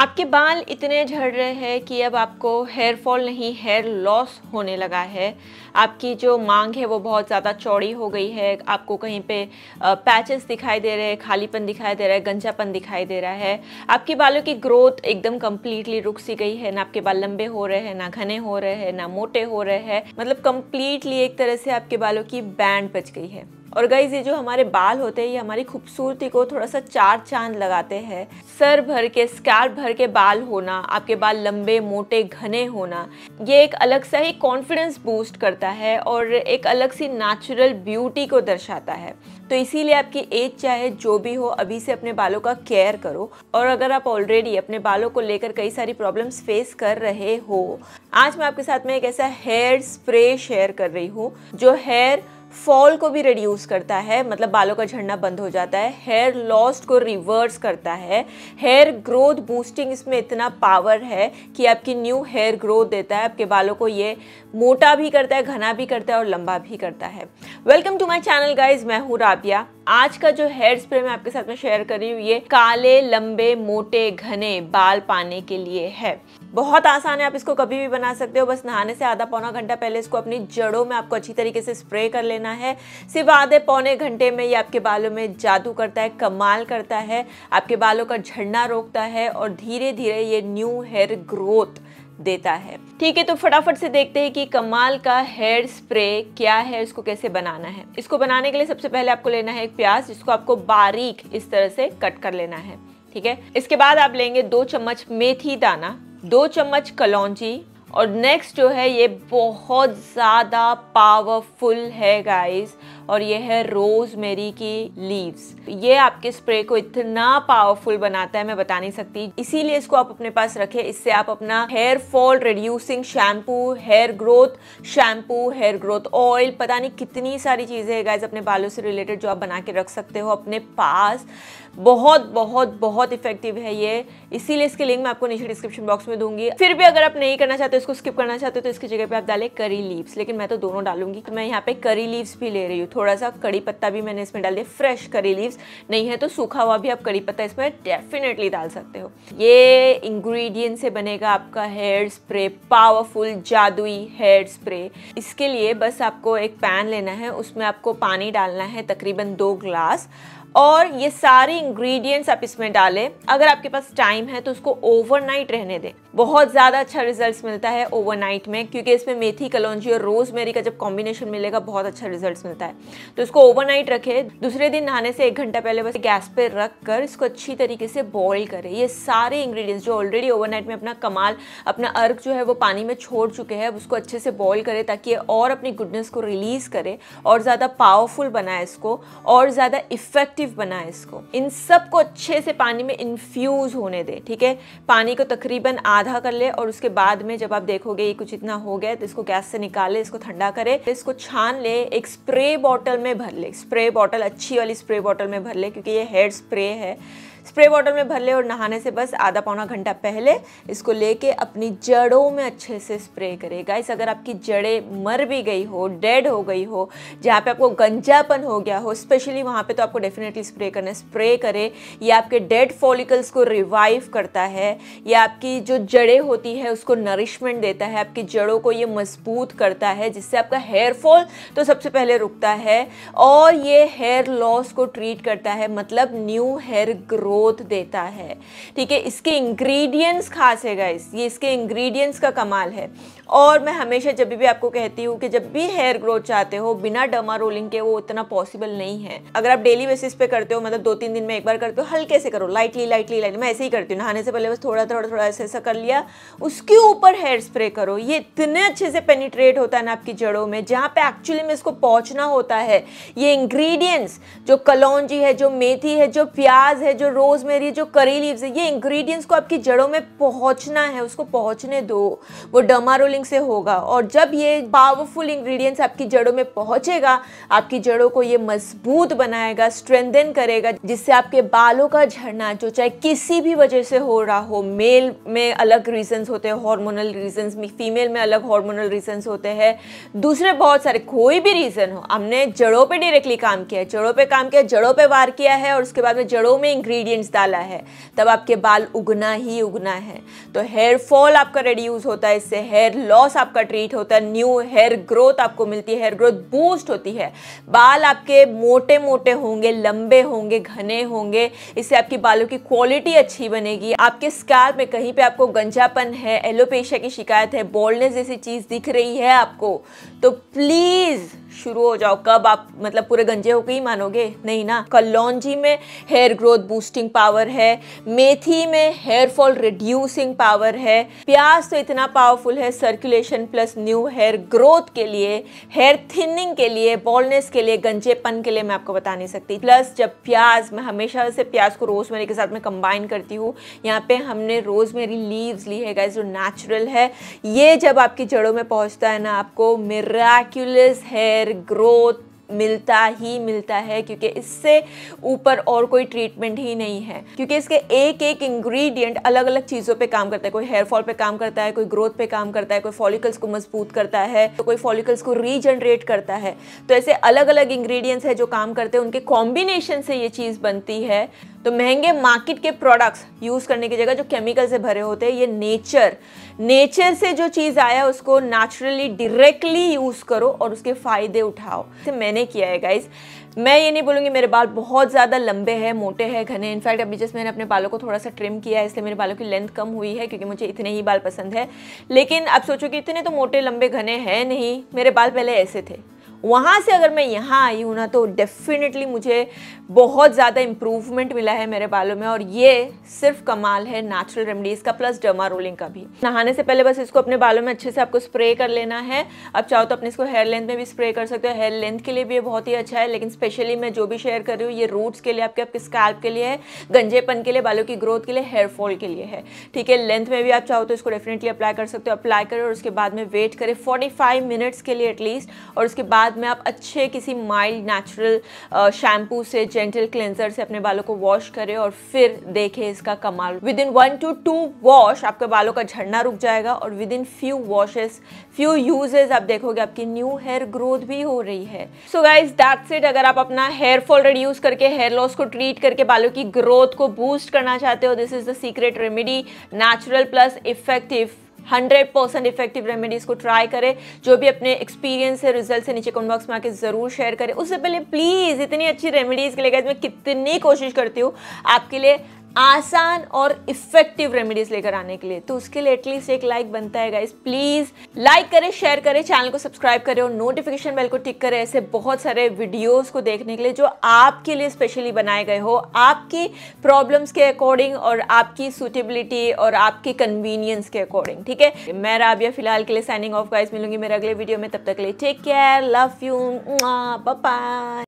आपके बाल इतने झड़ रहे हैं कि अब आपको हेयर फॉल नहीं हेयर लॉस होने लगा है आपकी जो मांग है वो बहुत ज़्यादा चौड़ी हो गई है आपको कहीं पे पैचेस दिखाई दे रहे हैं खालीपन दिखाई दे रहा है गंजापन दिखाई दे रहा है आपके बालों की ग्रोथ एकदम कम्प्लीटली रुक सी गई है ना आपके बाल लंबे हो रहे हैं ना घने हो रहे हैं ना मोटे हो रहे हैं मतलब कम्प्लीटली एक तरह से आपके बालों की बैंड बच गई है और गाइज ये जो हमारे बाल होते हैं ये हमारी खूबसूरती को थोड़ा सा चार चांद लगाते हैं सर भर के स्कैल्प भर के बाल होना आपके बाल लंबे मोटे घने होना ये एक अलग सा ही कॉन्फिडेंस बूस्ट करता है और एक अलग सी नेचुरल ब्यूटी को दर्शाता है तो इसीलिए आपकी एज चाहे जो भी हो अभी से अपने बालों का केयर करो और अगर आप ऑलरेडी अपने बालों को लेकर कई सारी प्रॉब्लम्स फेस कर रहे हो आज मैं आपके साथ में एक ऐसा हेयर स्प्रे शेयर कर रही हूँ जो हेयर फॉल को भी रिड्यूस करता है मतलब बालों का झड़ना बंद हो जाता है हेयर लॉस्ट को रिवर्स करता है हेयर ग्रोथ बूस्टिंग इसमें इतना पावर है कि आपकी न्यू हेयर ग्रोथ देता है आपके बालों को ये मोटा भी करता है घना भी करता है और लंबा भी करता है welcome to my channel guys मैं हूँ राबिया आज का जो हेयर स्प्रे मैं आपके साथ में शेयर कर रही हूँ ये काले लंबे मोटे घने बाल पाने के लिए है बहुत आसान है आप इसको कभी भी बना सकते हो बस नहाने से आधा पौना घंटा पहले इसको अपनी जड़ों में आपको अच्छी तरीके से स्प्रे कर लेना है सिर्फ आधे पौने घंटे में ये आपके बालों में जादू करता है कमाल करता है आपके बालों का झड़ना रोकता है और धीरे धीरे ये न्यू हेयर ग्रोथ देता है ठीक है तो फटाफट से देखते हैं कि कमाल का हेयर स्प्रे क्या है इसको कैसे बनाना है इसको बनाने के लिए सबसे पहले आपको लेना है एक प्याज जिसको आपको बारीक इस तरह से कट कर लेना है ठीक है इसके बाद आप लेंगे दो चम्मच मेथी दाना दो चम्मच कलौजी और नेक्स्ट जो है ये बहुत ज़्यादा पावरफुल है गाइस और ये है रोज़ मेरी की लीव्स ये आपके स्प्रे को इतना पावरफुल बनाता है मैं बता नहीं सकती इसीलिए इसको आप अपने पास रखें इससे आप अपना hair fall reducing shampoo hair growth shampoo hair growth oil पता नहीं कितनी सारी चीज़ें है गाइज अपने बालों से रिलेटेड जो आप बना के रख सकते हो अपने पास बहुत बहुत बहुत इफेक्टिव है ये इसीलिए इसके लिंक मैं आपको नीचे डिस्क्रिप्शन बॉक्स में दूंगी फिर भी अगर आप नहीं करना चाहते इसको स्किप करना चाहते हो तो इसकी जगह पे आप डालें करी लीव्स लेकिन मैं तो दोनों डालूंगी तो मैं यहाँ पे करी लीव्स भी ले रही हूँ थोड़ा सा कड़ी पत्ता भी मैंने इसमें डाल दिया फ्रेश करी लीव्स नहीं है तो सूखा हुआ भी आप कड़ी पत्ता इसमें डेफिनेटली डाल सकते हो ये इंग्रेडिएंट से बनेगा आपका हेयर स्प्रे पावरफुल जादुई हेयर स्प्रे इसके लिए बस आपको एक पैन लेना है उसमें आपको पानी डालना है तकरीबन दो ग्लास और ये सारे इंग्रेडिएंट्स आप इसमें डालें अगर आपके पास टाइम है तो उसको ओवरनाइट रहने दें बहुत ज़्यादा अच्छा रिजल्ट्स मिलता है ओवरनाइट में क्योंकि इसमें मेथी कलौजी और रोज़मेरी का जब कॉम्बिनेशन मिलेगा बहुत अच्छा रिजल्ट्स मिलता है तो इसको ओवरनाइट रखें दूसरे दिन नहाने से एक घंटा पहले बस गैस पर रख कर इसको अच्छी तरीके से बॉईल करें ये सारे इंग्रेडिएंट्स जो ऑलरेडी ओवरनाइट में अपना कमाल अपना अर्क जो है वो पानी में छोड़ चुके हैं अब उसको अच्छे से बॉयल करें ताकि ये और अपनी गुडनेस को रिलीज़ करे और ज़्यादा पावरफुल बनाए इसको और ज़्यादा इफ़ेक्टिव बनाए इसको इन सबको अच्छे से पानी में इन्फ्यूज़ होने दें ठीक है पानी को तकरीबन आधा कर ले और उसके बाद में जब आप देखोगे ये कुछ इतना हो गया तो इसको गैस से निकाले इसको ठंडा करे इसको छान ले एक स्प्रे बॉटल में भर ले स्प्रे बॉटल अच्छी वाली स्प्रे बॉटल में भर ले क्योंकि ये हेयर स्प्रे है स्प्रे बॉटल में भर ले और नहाने से बस आधा पौना घंटा पहले इसको लेके अपनी जड़ों में अच्छे से स्प्रे करें गाइस अगर आपकी जड़ें मर भी गई हो डेड हो गई हो जहाँ पे आपको गंजापन हो गया हो स्पेशली वहाँ पे तो आपको डेफिनेटली स्प्रे करना स्प्रे करें ये आपके डेड फॉलिकल्स को रिवाइव करता है या आपकी जो जड़ें होती है उसको नरिशमेंट देता है आपकी जड़ों को ये मजबूत करता है जिससे आपका हेयर फॉल तो सबसे पहले रुकता है और ये हेयर लॉस को ट्रीट करता है मतलब न्यू हेयर ग्रोथ ग्रोथ देता है ठीक है इसके इंग्रेडिएंट्स खास है गाइस ये इसके इंग्रेडिएंट्स का कमाल है और मैं हमेशा जब भी आपको कहती हूँ कि जब भी हेयर ग्रोथ चाहते हो बिना डर्मा रोलिंग के वो उतना पॉसिबल नहीं है अगर आप डेली बेसिस पे करते हो मतलब दो तीन दिन में एक बार करते हो हल्के से करो लाइटली लाइटली लाइटली मैं ऐसे ही करती हूँ नहाने से पहले बस थोड़ा थोड़ा थोड़ा ऐसे ऐसा कर लिया उसके ऊपर हेयर स्प्रे करो ये इतने अच्छे से पेनिट्रेट होता है ना आपकी जड़ों में जहाँ पर एक्चुअली में इसको पहुँचना होता है ये इंग्रीडियंट्स जो कलौजी है जो मेथी है जो प्याज है जो रोज़ मेरी जो करी लीव्स है ये इंग्रेडिएंट्स को आपकी जड़ों में पहुंचना है उसको पहुंचने दो वो डमा रोलिंग से होगा और जब ये पावरफुल इंग्रेडिएंट्स आपकी जड़ों में पहुंचेगा आपकी जड़ों को ये मजबूत बनाएगा स्ट्रेंथन करेगा जिससे आपके बालों का झड़ना जो चाहे किसी भी वजह से हो रहा हो मेल में अलग रीजंस होते हैं हॉर्मोनल रीजंस फीमेल में अलग हॉर्मोनल रीजंस होते हैं दूसरे बहुत सारे कोई भी रीज़न हो हमने जड़ों पर डायरेक्टली काम किया है जड़ों पर काम किया जड़ों पर वार किया है और उसके बाद में जड़ों में इंग्रीडियंट इंग्रेडिएंट्स डाला है तब आपके बाल उगना ही उगना है तो हेयर फॉल आपका रेड्यूस होता है इससे हेयर लॉस आपका ट्रीट होता है न्यू हेयर ग्रोथ आपको मिलती है हेयर ग्रोथ बूस्ट होती है बाल आपके मोटे मोटे होंगे लंबे होंगे घने होंगे इससे आपकी बालों की क्वालिटी अच्छी बनेगी आपके स्कैल्प में कहीं पर आपको गंजापन है एलोपेशिया की शिकायत है बोल्डनेस जैसी चीज़ दिख रही है आपको तो प्लीज़ शुरू हो जाओ कब आप मतलब पूरे गंजे होके ही मानोगे नहीं ना कलौजी में हेयर ग्रोथ बूस्टिंग पावर है मेथी में हेयर फॉल रिड्यूसिंग पावर है प्याज तो इतना पावरफुल है circulation plus new hair growth के लिए हेयर थिनिंग के लिए बॉलनेस के लिए गंजेपन के लिए मैं आपको बता नहीं सकती प्लस जब प्याज मैं हमेशा से प्याज को रोज के साथ में कंबाइन करती हूँ यहाँ पे हमने रोज लीव्स ली है गाइज जो नेचुरल है ये जब आपकी जड़ों में पहुँचता है ना आपको मेराक्यूलस हेयर हेयर ग्रोथ मिलता ही मिलता है क्योंकि इससे ऊपर और कोई ट्रीटमेंट ही नहीं है क्योंकि इसके एक एक इंग्रेडिएंट अलग अलग चीज़ों पे काम करता है कोई हेयर फॉल पे काम करता है कोई ग्रोथ पे काम करता है कोई फॉलिकल्स को मजबूत करता है तो कोई फॉलिकल्स को रीजनरेट करता है तो ऐसे अलग अलग इंग्रेडिएंट्स है जो काम करते हैं उनके कॉम्बिनेशन से ये चीज़ बनती है तो महंगे मार्केट के प्रोडक्ट्स यूज़ करने की जगह जो केमिकल से भरे होते हैं ये नेचर नेचर से जो चीज़ आया उसको नेचुरली डायरेक्टली यूज़ करो और उसके फ़ायदे उठाओ तो मैंने किया है गाइज मैं ये नहीं बोलूँगी मेरे बाल बहुत ज़्यादा लंबे हैं मोटे हैं घने इनफैक्ट अभी जस्ट मैंने अपने बालों को थोड़ा सा ट्रिम किया है इसलिए मेरे बालों की लेंथ कम हुई है क्योंकि मुझे इतने ही बाल पसंद है लेकिन आप सोचो कि इतने तो मोटे लंबे घने हैं नहीं मेरे बाल पहले ऐसे थे वहाँ से अगर मैं यहाँ आई हूँ ना तो डेफिनेटली मुझे बहुत ज़्यादा इम्प्रूवमेंट मिला है मेरे बालों में और ये सिर्फ कमाल है नेचुरल रेमडीज़ का प्लस डर्मा रोलिंग का भी नहाने से पहले बस इसको अपने बालों में अच्छे से आपको स्प्रे कर लेना है अब चाहो तो अपने इसको हेयर लेंथ में भी स्प्रे कर सकते हो हेयर लेंथ के लिए भी ये बहुत ही अच्छा है लेकिन स्पेशली मैं जो भी शेयर कर रही हूँ ये रूट्स के लिए आपके आपके स्कैल्प के लिए है गंजेपन के लिए बालों की ग्रोथ के लिए हेयर फॉल के लिए है ठीक है लेंथ में भी आप चाहो तो इसको डेफिनेटली अप्लाई कर सकते हो अप्लाई करें और उसके बाद में वेट करें फोर्टी मिनट्स के लिए एटलीस्ट और उसके बाद बाद में आप अच्छे किसी माइल्ड नेचुरल शैम्पू से जेंटल क्लेंजर से अपने बालों को वॉश करें और फिर देखें इसका कमाल within one to two wash आपके बालों का झड़ना रुक जाएगा और within few washes few uses आप देखोगे आपकी न्यू हेयर ग्रोथ भी हो रही है सो गाइज दैट्स इट अगर आप अपना हेयर फॉल रिड्यूस करके हेयर लॉस को ट्रीट करके बालों की ग्रोथ को बूस्ट करना चाहते हो this is the secret remedy natural plus effective hundred percent effective remedies को ट्राई करें जो भी अपने एक्सपीरियंस है रिजल्ट से नीचे कमेंट बॉक्स में आके ज़रूर शेयर करें उससे पहले प्लीज़ इतनी अच्छी रेमेडीज़ के लिए मैं कितनी कोशिश करती हूँ आपके लिए आसान और इफेक्टिव रेमेडीज लेकर आने के लिए तो उसके लिए एटलीस्ट एक लाइक बनता है गाइज प्लीज लाइक करें शेयर करें चैनल को सब्सक्राइब करें और नोटिफिकेशन बेल को टिक करें ऐसे बहुत सारे वीडियोस को देखने के लिए जो आपके लिए स्पेशली बनाए गए हो आपकी प्रॉब्लम्स के अकॉर्डिंग और आपकी सुटेबिलिटी और आपकी कन्वीनियंस के अकॉर्डिंग ठीक है मैं राबिया फिलहाल के लिए साइनिंग ऑफ गाइज मिलूंगी मेरे अगले वीडियो में तब तक के लिए take care love you bye